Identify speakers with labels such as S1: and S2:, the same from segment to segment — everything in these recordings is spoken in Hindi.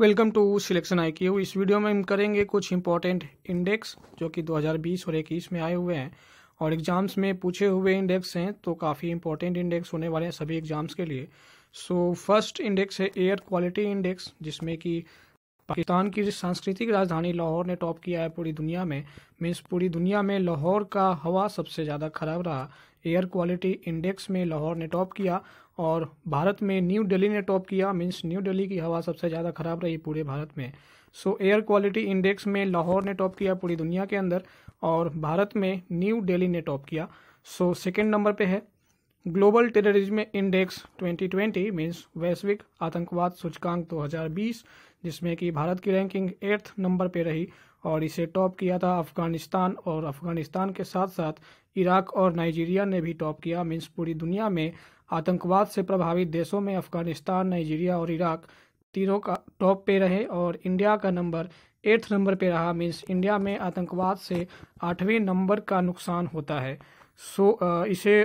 S1: welcome to selection I Q इस वीडियो में हम करेंगे कुछ इंपॉर्टेंट इंडेक्स जो कि 2020 और 21 में आए हुए हैं और एग्ज़ाम्स में पूछे हुए इंडेक्स हैं तो काफ़ी इंपॉर्टेंट इंडेक्स होने वाले हैं सभी एग्ज़ाम्स के लिए सो फर्स्ट इंडेक्स है एयर क्वालिटी इंडेक्स जिसमें कि पाकिस्तान की सांस्कृतिक राजधानी लाहौर ने टॉप किया है पूरी दुनिया में मीन्स पूरी दुनिया में लाहौर का हवा सबसे ज़्यादा खराब रहा एयर क्वालिटी इंडेक्स में लाहौर ने टॉप किया और भारत में न्यू दिल्ली ने टॉप किया मीन्स न्यू दिल्ली की हवा सबसे ज़्यादा ख़राब रही पूरे भारत में सो एयर क्वालिटी इंडेक्स में लाहौर ने टॉप किया पूरी दुनिया के अंदर और भारत में न्यू दिल्ली ने टॉप किया सो सेकेंड नंबर पर है ग्लोबल टेररिज्म इंडेक्स 2020 मीन्स वैश्विक आतंकवाद सूचकांक 2020 जिसमें कि भारत की रैंकिंग एट्थ नंबर पे रही और इसे टॉप किया था अफ़गानिस्तान और अफ़गानिस्तान के साथ साथ इराक और नाइजीरिया ने भी टॉप किया मीन्स पूरी दुनिया में आतंकवाद से प्रभावित देशों में अफगानिस्तान नाइजीरिया और इराक तीनों का टॉप पे रहे और इंडिया का नंबर एट्थ नंबर पे रहा मीन्स इंडिया में आतंकवाद से आठवें नंबर का नुकसान होता है सो so, इसे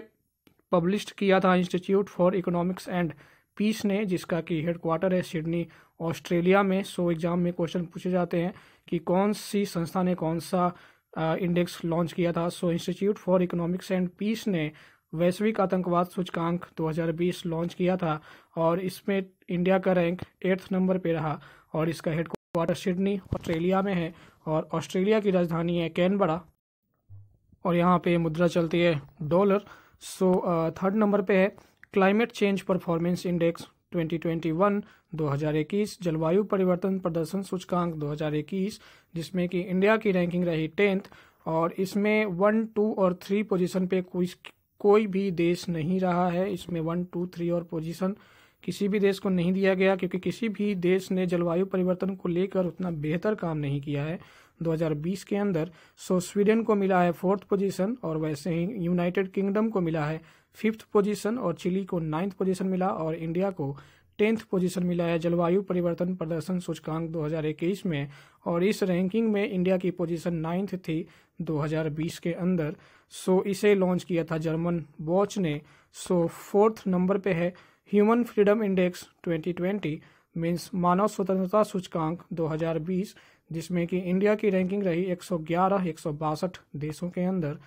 S1: पब्लिश किया था institute for economics and peace ने जिसका कि हेडक्वार्टर है सिडनी ऑस्ट्रेलिया में सो so, एग्ज़ाम में क्वेश्चन पूछे जाते हैं कि कौन सी संस्था ने कौन सा इंडेक्स लॉन्च किया था so institute for economics and peace ने वैश्विक आतंकवाद सूचकांक 2020 लॉन्च किया था और इसमें इंडिया का रैंक एट्थ नंबर पे रहा और इसका हेडक्वार्टर सिडनी ऑस्ट्रेलिया में है और ऑस्ट्रेलिया की राजधानी है कैनबरा और यहाँ पे मुद्रा चलती है डॉलर सो थर्ड नंबर पे है क्लाइमेट चेंज परफॉर्मेंस इंडेक्स 2021 2021 जलवायु परिवर्तन प्रदर्शन सूचकांक 2021 जिसमें कि इंडिया की रैंकिंग रही टेंथ और इसमें वन टू और थ्री पोजीशन पे कुछ कोई भी देश नहीं रहा है इसमें वन टू थ्री और पोजीशन किसी भी देश को नहीं दिया गया क्योंकि किसी भी देश ने जलवायु परिवर्तन को लेकर उतना बेहतर काम नहीं किया है 2020 के अंदर सो स्वीडन को मिला है फोर्थ पोजीशन और वैसे ही यूनाइटेड किंगडम को मिला है फिफ्थ पोजीशन और चिली को नाइन्थ पोजीशन मिला और इंडिया को टेंथ पोजीशन मिला है जलवायु परिवर्तन प्रदर्शन सूचकांक 2021 में और इस रैंकिंग में इंडिया की पोजीशन नाइन्थ थी 2020 के अंदर सो इसे लॉन्च किया था जर्मन वॉच ने सो फोर्थ नंबर पे है ह्यूमन फ्रीडम इंडेक्स 2020 मीन्स मानव स्वतंत्रता सूचकांक 2020 जिसमें कि इंडिया की रैंकिंग रही 111 एक देशों के अंदर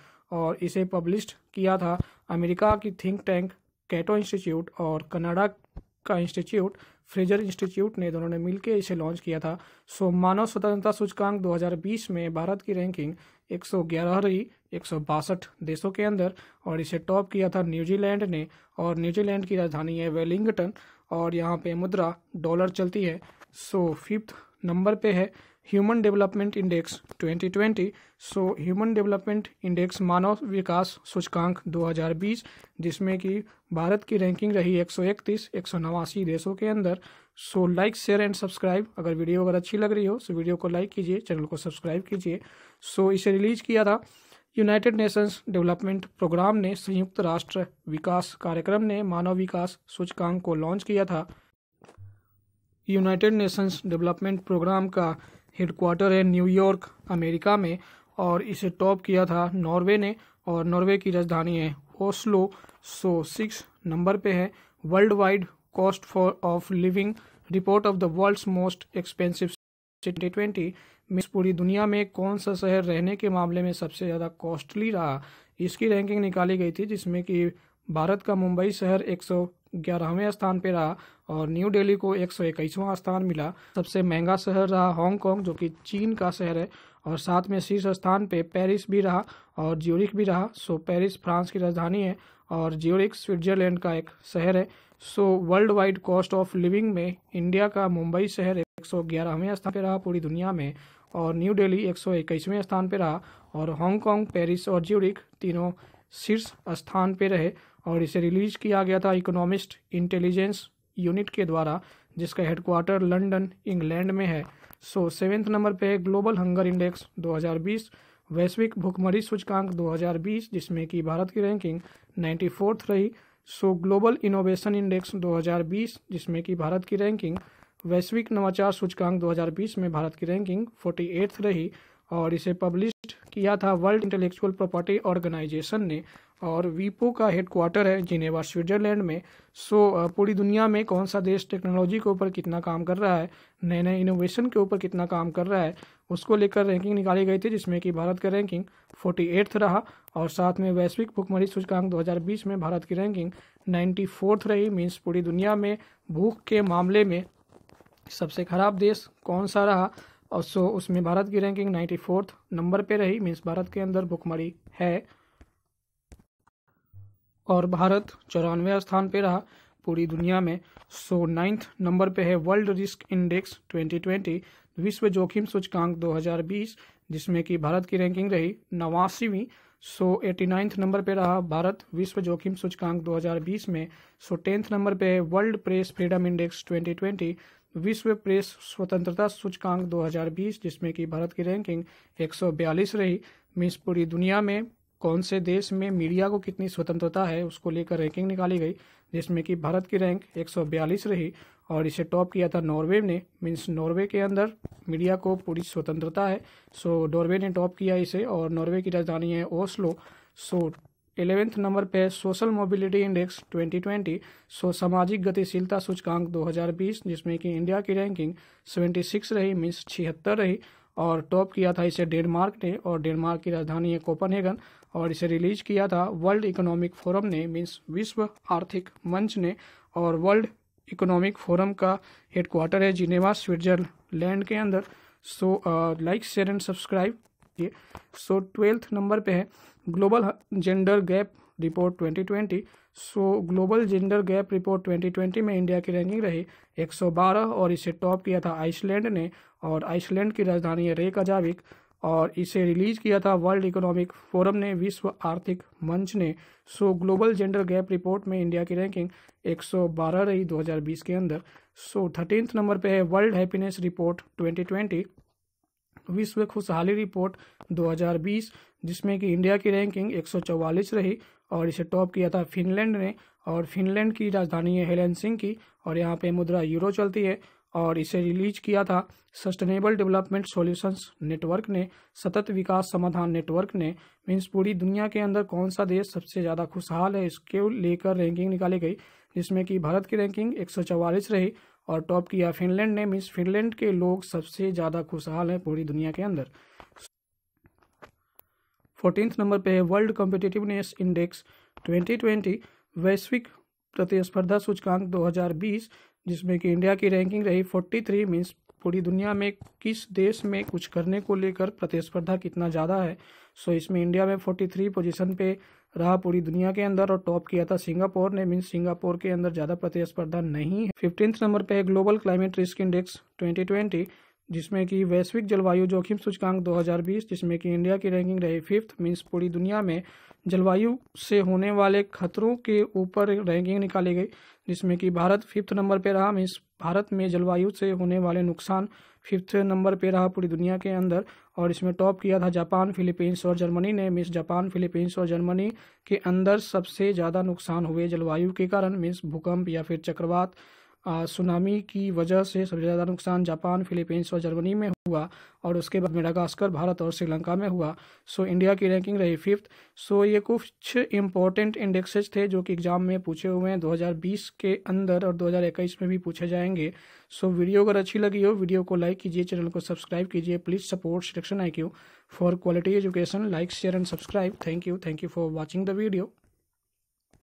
S1: और इसे पब्लिश किया था अमेरिका की थिंक टैंक कैटो इंस्टीट्यूट और कनाडा का इंस्टीट्यूट फ्रेजर इंस्टीट्यूट ने दोनों ने मिलकर इसे लॉन्च किया था सो मानव स्वतंत्रता सूचकांक 2020 में भारत की रैंकिंग एक सौ एक देशों के अंदर और इसे टॉप किया था न्यूजीलैंड ने और न्यूजीलैंड की राजधानी है वेलिंगटन और यहाँ पे मुद्रा डॉलर चलती है सो फिफ्थ नंबर पे है human development index 2020 so human development index मानव विकास सूचकांक 2020 जिसमें कि भारत की रैंकिंग रही एक सौ इकतीस एक सौ नवासी देशों के अंदर so like share and subscribe अगर वीडियो अगर अच्छी लग रही हो सो तो वीडियो को लाइक कीजिए चैनल को सब्सक्राइब कीजिए सो इसे रिलीज किया था यूनाइटेड नेशंस डेवलपमेंट प्रोग्राम ने संयुक्त राष्ट्र विकास कार्यक्रम ने मानव विकास सूचकांक को लॉन्च किया था यूनाइटेड नेशंस डेवलपमेंट प्रोग्राम का हेडक्वार्टर है न्यूयॉर्क अमेरिका में और इसे टॉप किया था नॉर्वे ने और नॉर्वे की राजधानी है ओस्लो सो सिक्स नंबर पे है world wide cost for of living report of the world's most expensive city twenty miss पूरी दुनिया में कौन सा शहर रहने के मामले में सबसे ज़्यादा कॉस्टली रहा इसकी रैंकिंग निकाली गई थी जिसमें कि भारत का मुंबई शहर एक सौ ग्यारहवें स्थान पर रहा और न्यू दिल्ली को एक सौ स्थान मिला सबसे महंगा शहर रहा हांगकॉन्ग जो कि चीन का शहर है और साथ में शीर्ष स्थान पे पेरिस भी रहा और ज्यूरिक भी रहा सो पेरिस फ्रांस की राजधानी है और ज्यूरिक स्विट्जरलैंड का एक शहर है so world wide cost of living में इंडिया का मुंबई शहर एक सौ ग्यारहवें स्थान पर रहा पूरी दुनिया में और न्यू दिल्ली एक सौ इक्कीसवें स्थान पर रहा और हांगकॉन्ग पेरिस और ज्यूरिक तीनों शीर्ष स्थान पर रहे और इसे रिलीज किया गया था इकोनॉमिस्ट इंटेलिजेंस यूनिट के द्वारा जिसका हेडक्वार्टर लंदन इंग्लैंड में है सो सेवेंथ नंबर पे है ग्लोबल हंगर इंडेक्स 2020 वैश्विक भुखमरी सूचकांक 2020 जिसमें कि भारत की रैंकिंग नाइन्टी फोर्थ रही सो ग्लोबल इनोवेशन इंडेक्स 2020 जिसमें कि भारत की रैंकिंग वैश्विक नवाचार सूचकांक 2020 में भारत की रैंकिंग फोर्टी रही और इसे पब्लिश किया था वर्ल्ड इंटेलेक्चुअल प्रॉपर्टी ऑर्गेनाइजेशन ने और वीपो का हेडक्वार्टर है जिनेवा स्विट्जरलैंड में सो पूरी दुनिया में कौन सा देश टेक्नोलॉजी के ऊपर कितना काम कर रहा है नए नए इनोवेशन के ऊपर कितना काम कर रहा है उसको लेकर रैंकिंग निकाली गई थी जिसमें कि भारत का रैंकिंग फोर्टी रहा और साथ में वैश्विक भूखमरी सूचकांक 2020 में भारत की रैंकिंग नाइन्टी रही मीन्स पूरी दुनिया में भूख के मामले में सबसे खराब देश कौन सा रहा और सो उसमें भारत की रैंकिंग नाइन्टी नंबर पर रही मीन्स भारत के अंदर भुखमरी है और भारत चौरानवे स्थान पे रहा पूरी दुनिया में सो नाइन्थ नंबर पे है वर्ल्ड रिस्क इंडेक्स 2020 विश्व जोखिम सूचकांक 2020 जिसमें कि भारत की रैंकिंग रही नवासीवीं सो एटी नाइन्थ नंबर पे रहा भारत विश्व जोखिम सूचकांक 2020 में सो टेंथ नंबर पे है वर्ल्ड प्रेस फ्रीडम इंडेक्स 2020 विश्व प्रेस स्वतंत्रता सूचकांक 2020 जिसमें कि भारत की रैंकिंग 142 रही मीन्स पूरी दुनिया में कौन से देश में मीडिया को कितनी स्वतंत्रता है उसको लेकर रैंकिंग निकाली गई जिसमें कि भारत की रैंक 142 रही और इसे टॉप किया था नॉर्वे ने मीन्स नॉर्वे के अंदर मीडिया को पूरी स्वतंत्रता है सो नॉर्वे ने टॉप किया इसे और नॉर्वे की राजधानी है ओस्लो सो एलेवेंथ नंबर पे सोशल मोबिलिटी इंडेक्स 2020 सो सामाजिक गतिशीलता सूचकांक 2020 जिसमें कि इंडिया की रैंकिंग 76 रही मीन्स छिहत्तर रही और टॉप किया था इसे डेनमार्क ने और डेनमार्क की राजधानी है कोपनहेगन और इसे रिलीज किया था वर्ल्ड इकोनॉमिक फोरम ने मीन्स विश्व आर्थिक मंच ने और वर्ल्ड इकोनॉमिक फोरम का हेडक्वार्टर है जिनेवा स्विट्जरलैंड के अंदर so like share and subscribe ये सो ट्वेल्थ नंबर पे है global gender gap report 2020 so global gender gap report 2020 में इंडिया की रैंकिंग रही 112 और इसे टॉप किया था आइसलैंड ने और आइसलैंड की राजधानी है रेकाजाविक और इसे रिलीज किया था वर्ल्ड इकोनॉमिक फोरम ने विश्व आर्थिक मंच ने so global gender gap report में इंडिया की रैंकिंग 112 रही 2020 के अंदर सो थर्टीन नंबर पे है वर्ल्ड हैप्पीनेस रिपोर्ट 2020 विश्व खुशहाली रिपोर्ट 2020 जिसमें कि इंडिया की रैंकिंग 144 रही और इसे टॉप किया था फिनलैंड ने और फिनलैंड की राजधानी है सिंह की और यहाँ पे मुद्रा यूरो चलती है और इसे रिलीज किया था सस्टेनेबल डेवलपमेंट सॉल्यूशंस नेटवर्क ने सतत विकास समाधान नेटवर्क ने मीन्स पूरी दुनिया के अंदर कौन सा देश सबसे ज़्यादा खुशहाल है इसके लेकर रैंकिंग निकाली गई जिसमें कि भारत की रैंकिंग एक रही और टॉप किया फिनलैंड ने मीन्स फिनलैंड के लोग सबसे ज़्यादा खुशहाल हैं पूरी दुनिया के अंदर फोर्टीन नंबर पे है वर्ल्ड कॉम्पिटिटिवनेस इंडेक्स 2020 वैश्विक प्रतिस्पर्धा सूचकांक 2020 जिसमें कि इंडिया की रैंकिंग रही 43 थ्री मीन्स पूरी दुनिया में किस देश में कुछ करने को लेकर प्रतिस्पर्धा कितना ज़्यादा है सो so, इसमें इंडिया में 43 पोजिशन पे रहा पूरी दुनिया के अंदर और टॉप किया था सिंगापुर ने मीन्स सिंगापुर के अंदर ज़्यादा प्रतिस्पर्धा नहीं है फिफ्टींथ नंबर पे है ग्लोबल क्लाइमेट रिस्क इंडेक्स 2020 जिसमें कि वैश्विक जलवायु जोखिम सूचकांक 2020 जिसमें कि इंडिया की रैंकिंग रही फिफ्थ मीन्स पूरी दुनिया में जलवायु से होने वाले खतरों के ऊपर रैंकिंग निकाली गई जिसमें कि भारत फिफ्थ नंबर पर रहा मीन्स भारत में जलवायु से होने वाले नुकसान फिफ्थ नंबर पर रहा पूरी दुनिया के अंदर और इसमें टॉप किया था जापान फिलीपींस और जर्मनी ने मीन्स जापान फिलीपींस और जर्मनी के अंदर सबसे ज़्यादा नुकसान हुए जलवायु के कारण मीन्स भूकंप या फिर चक्रवात सुनामी की वजह से सबसे ज़्यादा नुकसान जापान फिलीपींस और जर्मनी में हुआ और उसके बाद मेडागास्कर भारत और श्रीलंका में हुआ सो इंडिया की रैंकिंग रही फिफ्थ सो ये कुछ इंपॉर्टेंट इंडेक्सेज थे जो कि एग्ज़ाम में पूछे हुए हैं 2020 के अंदर और 2021 में भी पूछे जाएंगे सो वीडियो अगर अच्छी लगी हो वीडियो को लाइक कीजिए चैनल को सब्सक्राइब कीजिए please support selection I for quality education like share and subscribe thank you thank you for watching the video